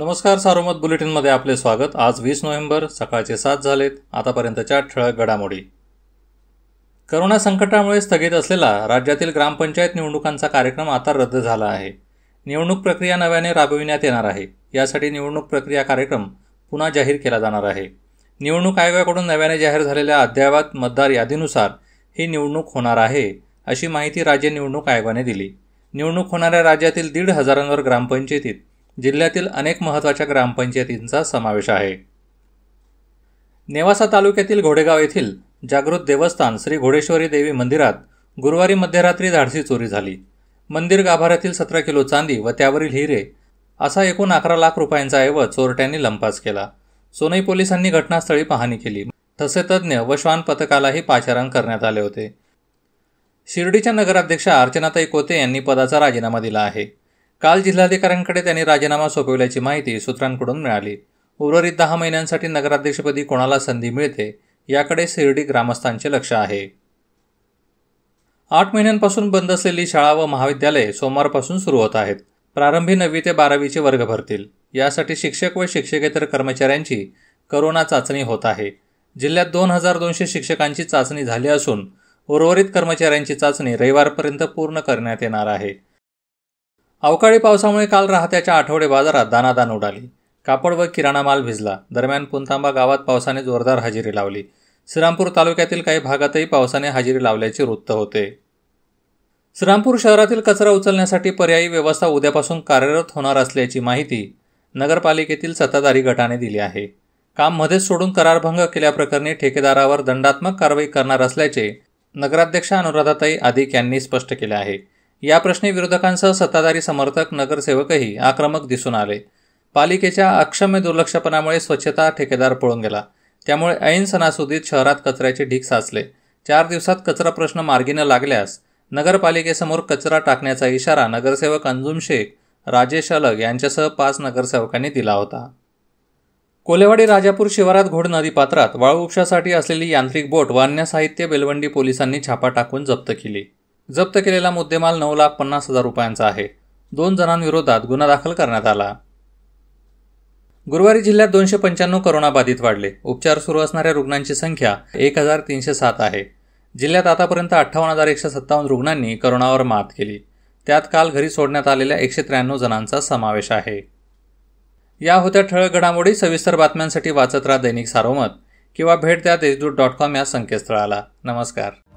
नमस्कार सारोमत बुलेटिनमध्ये आपले स्वागत आज वीस नोव्हेंबर सकाळचे सात झालेत आतापर्यंतच्या ठळक घडामोडी करोना संकटामुळे स्थगित असलेला राज्यातील ग्रामपंचायत निवडणुकांचा कार्यक्रम आता रद्द झाला आहे निवडणूक प्रक्रिया नव्याने राबविण्यात येणार आहे यासाठी निवडणूक प्रक्रिया कार्यक्रम पुन्हा जाहीर केला जाणार आहे निवडणूक आयोगाकडून नव्याने जाहीर झालेल्या अद्ययावत मतदार यादीनुसार ही निवडणूक होणार आहे अशी माहिती राज्य निवडणूक आयोगाने दिली निवडणूक होणाऱ्या राज्यातील दीड हजारांवर ग्रामपंचायतीत जिल्ह्यातील अनेक महत्त्वाच्या ग्रामपंचायतींचा समावेश आहे नेवासा तालुक्यातील घोडेगाव येथील जागृत देवस्थान श्री घोडेश्वरी देवी मंदिरात गुरुवारी मध्यरात्री धाडसी चोरी झाली मंदिर गाभाऱ्यातील सतरा किलो चांदी व त्यावरील हिरे असा एकूण अकरा लाख रुपयांचा ऐवज चोरट्यांनी लंपास केला सोनई पोलिसांनी घटनास्थळी पाहणी केली तसे तज्ज्ञ व श्वान पथकालाही पाचारण करण्यात आले होते शिर्डीच्या नगराध्यक्षा अर्चनाताई कोते यांनी पदाचा राजीनामा दिला आहे काल जिल्हाधिकाऱ्यांकडे त्यांनी राजीनामा सोपविल्याची माहिती सूत्रांकडून मिळाली उर्वरित दहा महिन्यांसाठी नगराध्यक्षपदी कोणाला संधी मिळते याकडे शिर्डी ग्रामस्थांचे लक्ष आहे आठ महिन्यांपासून बंद असलेली शाळा व महाविद्यालय सोमवारपासून सुरू होत आहेत प्रारंभी नववी ते बारावीचे वर्ग भरतील यासाठी शिक्षक व शिक्षकेतर कर्मचाऱ्यांची करोना चाचणी होत आहे जिल्ह्यात दोन हजार दोनशे शिक्षकांची चाचणी झाली असून उर्वरित कर्मचाऱ्यांची चाचणी रविवारपर्यंत पूर्ण करण्यात येणार आहे अवकाळी पावसामुळे काल राहत्याच्या आठवडे बाजारात दानादान उडाली कापड व किराणा माल भिजला दरम्यान पुंतांबा गावात पावसाने जोरदार हजेरी लावली श्रीरामपूर तालुक्यातील काही भागातही पावसाने हजेरी लावल्याचे वृत्त होते श्रीरामपूर शहरातील कचरा उचलण्यासाठी पर्यायी व्यवस्था उद्यापासून कार्यरत होणार असल्याची माहिती नगरपालिकेतील सत्ताधारी गटाने दिली आहे काम मध्येच सोडून करारभंग केल्याप्रकरणी ठेकेदारावर दंडात्मक कारवाई करणार असल्याचे नगराध्यक्षा अनुराधाताई आदिक यांनी स्पष्ट केले आहे या प्रश्नी विरोधकांसह सत्ताधारी समर्थक नगरसेवकही आक्रमक दिसून आले पालिकेच्या अक्षम्य दुर्लक्षपणामुळे स्वच्छता ठेकेदार पळून गेला त्यामुळे ऐन सणासुदीत शहरात कचऱ्याचे ढीक साचले चार दिवसात कचरा प्रश्न मार्गीनं लागल्यास नगरपालिकेसमोर कचरा टाकण्याचा इशारा नगरसेवक अंजुम शेख राजेश अलग यांच्यासह पाच नगरसेवकांनी दिला होता कोलेवाडी राजापूर शिवारात घोड नदीपात्रात वाळू उपशासाठी असलेली यांत्रिक बोट वान्य साहित्य बेलवंडी पोलिसांनी छापा टाकून जप्त केली जप्त केलेला मुद्देमाल नऊ लाख पन्नास हजार रुपयांचा आहे दोन जणांविरोधात गुन्हा दाखल करण्यात आला गुरुवारी जिल्ह्यात दोनशे पंच्याण्णव बाधित वाढले उपचार सुरू असणाऱ्या रुग्णांची संख्या एक हजार तीनशे सात आहे जिल्ह्यात आतापर्यंत अठ्ठावन्न हजार एकशे सत्तावन्न रुग्णांनी करोनावर मात केली त्यात काल घरी सोडण्यात आलेल्या एकशे त्र्याण्णव जणांचा समावेश आहे या होत्या ठळक घडामोडी सविस्तर बातम्यांसाठी वाचत राहा दैनिक सारोमत किंवा भेट द्या देशदूत डॉट कॉम या संकेतस्थळाला नमस्कार